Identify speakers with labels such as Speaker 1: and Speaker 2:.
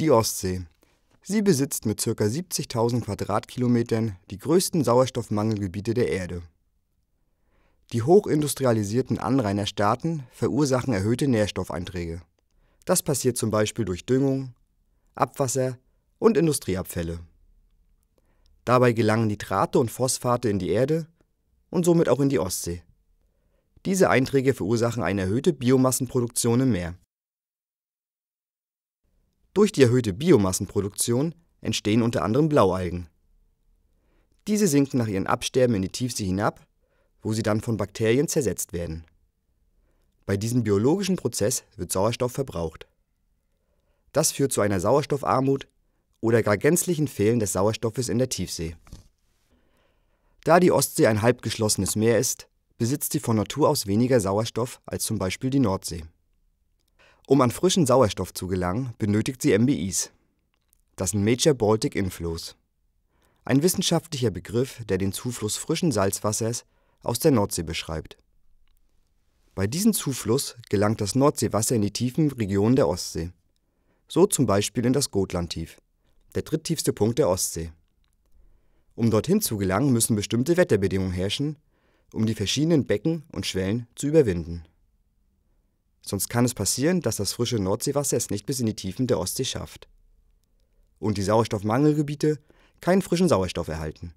Speaker 1: Die Ostsee. Sie besitzt mit ca. 70.000 Quadratkilometern die größten Sauerstoffmangelgebiete der Erde. Die hochindustrialisierten Anrainerstaaten verursachen erhöhte Nährstoffeinträge. Das passiert zum Beispiel durch Düngung, Abwasser und Industrieabfälle. Dabei gelangen Nitrate und Phosphate in die Erde und somit auch in die Ostsee. Diese Einträge verursachen eine erhöhte Biomassenproduktion im Meer durch die erhöhte Biomassenproduktion entstehen unter anderem Blaualgen. Diese sinken nach ihrem Absterben in die Tiefsee hinab, wo sie dann von Bakterien zersetzt werden. Bei diesem biologischen Prozess wird Sauerstoff verbraucht. Das führt zu einer Sauerstoffarmut oder gar gänzlichen Fehlen des Sauerstoffes in der Tiefsee. Da die Ostsee ein halbgeschlossenes Meer ist, besitzt sie von Natur aus weniger Sauerstoff als zum Beispiel die Nordsee. Um an frischen Sauerstoff zu gelangen, benötigt sie MBIs. Das sind Major Baltic Inflows. Ein wissenschaftlicher Begriff, der den Zufluss frischen Salzwassers aus der Nordsee beschreibt. Bei diesem Zufluss gelangt das Nordseewasser in die tiefen Regionen der Ostsee. So zum Beispiel in das Gotlandtief, der dritttiefste Punkt der Ostsee. Um dorthin zu gelangen, müssen bestimmte Wetterbedingungen herrschen, um die verschiedenen Becken und Schwellen zu überwinden. Sonst kann es passieren, dass das frische Nordseewasser es nicht bis in die Tiefen der Ostsee schafft. Und die Sauerstoffmangelgebiete keinen frischen Sauerstoff erhalten.